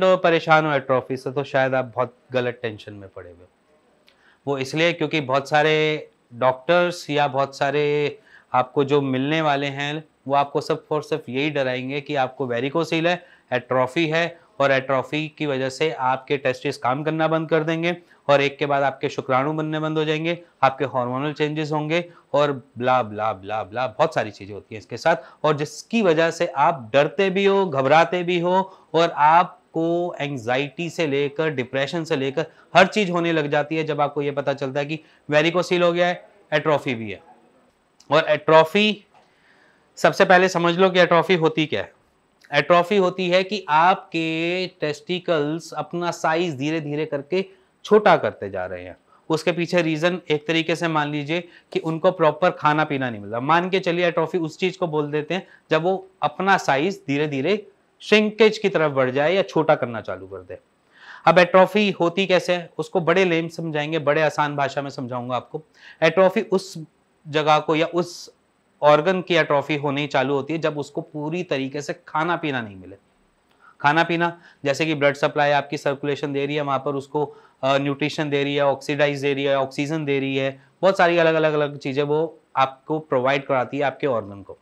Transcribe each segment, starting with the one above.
तो परेशान हो एट्रॉफी से तो शायद आप बहुत गलत टेंशन में पड़े हुए वो इसलिए क्योंकि बहुत सारे डॉक्टर्स या बहुत सारे आपको जो मिलने वाले हैं वो आपको सब और सिर्फ यही डराएंगे कि आपको वेरिकोसील है एट्रॉफी है और एट्रॉफी की वजह से आपके टेस्टिस काम करना बंद कर देंगे और एक के बाद आपके शुक्राणु बनने बंद हो जाएंगे आपके हार्मोनल चेंजेस होंगे और ब्ला ब्ला ब्ला ब्ला बहुत सारी चीज़ें होती हैं इसके साथ और जिसकी वजह से आप डरते भी हो घबराते भी हो और आप आपको एंजाइटी से लेकर डिप्रेशन से लेकर हर चीज़ होने लग जाती है जब आपको ये पता चलता है कि वेरिकोसील हो गया है एट्रॉफी भी है और एट्रॉफी सबसे पहले समझ लो कि एट्रॉफी होती क्या है एट्रॉफी होती है कि आपके टेस्टिकल्स अपना साइज धीरे धीरे करके छोटा करते जा रहे हैं उसके पीछे रीज़न एक तरीके से मान लीजिए कि उनको प्रॉपर खाना पीना नहीं मिलता मान के चलिए एट्रॉफी उस चीज़ को बोल देते हैं जब वो अपना साइज धीरे धीरे श्रिंकेज की तरफ बढ़ जाए या छोटा करना चालू कर दे अब एट्रॉफी होती कैसे है उसको बड़े लेम समझाएंगे बड़े आसान भाषा में समझाऊंगा आपको एट्रॉफी उस जगह को या उस ऑर्गन की एट्रॉफी होनी चालू होती है जब उसको पूरी तरीके से खाना पीना नहीं मिले खाना पीना जैसे कि ब्लड सप्लाई आपकी सर्कुलेशन दे रही है वहाँ पर उसको न्यूट्रिशन दे रही है ऑक्सीडाइज दे रही है ऑक्सीजन दे रही है बहुत सारी अलग अलग अलग चीज़ें वो आपको प्रोवाइड कराती है आपके ऑर्गन को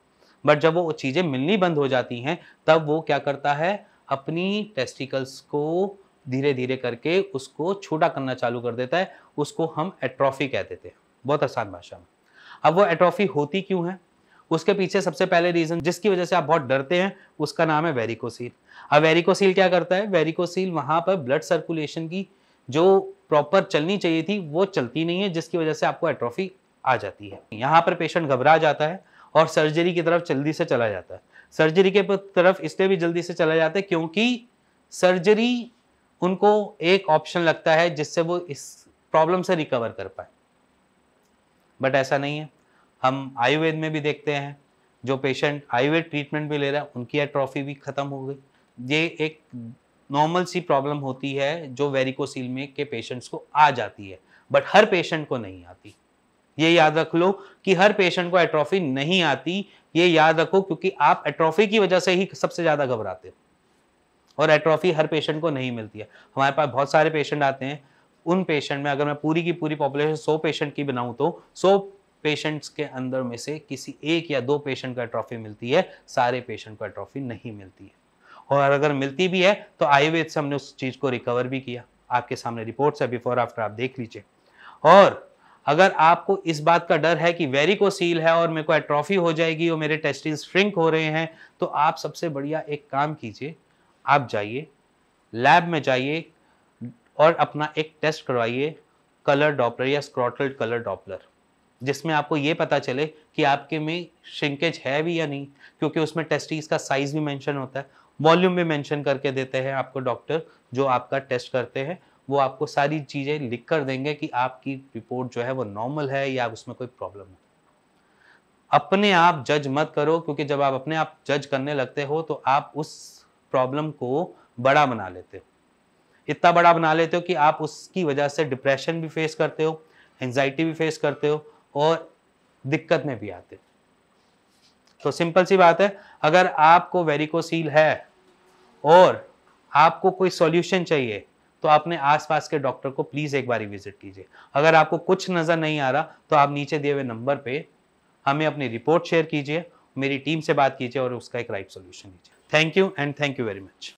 बट जब वो चीज़ें मिलनी बंद हो जाती हैं तब वो क्या करता है अपनी टेस्टिकल्स को धीरे धीरे करके उसको छोटा करना चालू कर देता है उसको हम एट्रॉफी कह देते हैं बहुत आसान भाषा में अब वो एट्रॉफी होती क्यों है उसके पीछे सबसे पहले रीजन जिसकी वजह से आप बहुत डरते हैं उसका नाम है वेरिकोसील अब वेरिकोसील क्या करता है वेरिकोसील वहाँ पर ब्लड सर्कुलेशन की जो प्रॉपर चलनी चाहिए थी वो चलती नहीं है जिसकी वजह से आपको एट्रॉफी आ जाती है यहाँ पर पेशेंट घबरा जाता है और सर्जरी की तरफ जल्दी से चला जाता है सर्जरी के तरफ इसलिए भी जल्दी से चला जाता है क्योंकि सर्जरी उनको एक ऑप्शन लगता है जिससे वो इस प्रॉब्लम से रिकवर कर पाए बट ऐसा नहीं है हम आयुर्वेद में भी देखते हैं जो पेशेंट आयुर्वेद ट्रीटमेंट भी ले रहा है उनकी एट्रॉफी भी ख़त्म हो गई ये एक नॉर्मल सी प्रॉब्लम होती है जो वेरिकोसील में के पेशेंट्स को आ जाती है बट हर पेशेंट को नहीं आती ये याद रख लो कि हर पेशेंट को एट्रॉफी नहीं आती ये याद रखो क्योंकि आप एट्रॉफी की वजह से ही सबसे ज़्यादा घबराते हो और एट्रॉफी हर पेशेंट को नहीं मिलती है हमारे पास बहुत सारे पेशेंट आते हैं उन पेशेंट में अगर मैं पूरी की पूरी पॉपुलेशन सौ पेशेंट की बनाऊँ तो सौ पेशेंट्स के अंदर में से किसी एक या दो पेशेंट को एट्रॉफी मिलती है सारे पेशेंट को एट्रॉफी नहीं मिलती है और अगर मिलती भी है तो आयुर्वेद से हमने उस चीज़ को रिकवर भी किया आपके सामने रिपोर्ट्स है बिफोर आफ्टर आप देख लीजिए और अगर आपको इस बात का डर है कि वेरिकोसील है और मेरे को एट्रॉफी हो जाएगी और मेरे टेस्टिस श्रिंक हो रहे हैं तो आप सबसे बढ़िया एक काम कीजिए आप जाइए लैब में जाइए और अपना एक टेस्ट करवाइए कलर डॉपलर या स्क्रॉटल कलर डॉपलर जिसमें आपको ये पता चले कि आपके में श्रिंकेज है भी या नहीं क्योंकि उसमें टेस्टिस का साइज भी मेंशन होता है वॉल्यूम भी मेंशन करके देते हैं आपको डॉक्टर जो आपका टेस्ट करते हैं वो आपको सारी चीज़ें लिख कर देंगे कि आपकी रिपोर्ट जो है वो नॉर्मल है या उसमें कोई प्रॉब्लम है अपने आप जज मत करो क्योंकि जब आप अपने आप जज करने लगते हो तो आप उस प्रॉब्लम को बड़ा बना लेते हो इतना बड़ा बना लेते हो कि आप उसकी वजह से डिप्रेशन भी फेस करते हो एंगजाइटी भी फेस करते हो और दिक्कत में भी आते हो तो सिंपल सी बात है अगर आपको वेरिकोसील है और आपको कोई सॉल्यूशन चाहिए तो आपने आसपास के डॉक्टर को प्लीज़ एक बार विजिट कीजिए अगर आपको कुछ नज़र नहीं आ रहा तो आप नीचे दिए हुए नंबर पर हमें अपनी रिपोर्ट शेयर कीजिए मेरी टीम से बात कीजिए और उसका एक राइट सोल्यूशन लीजिए thank you and thank you very much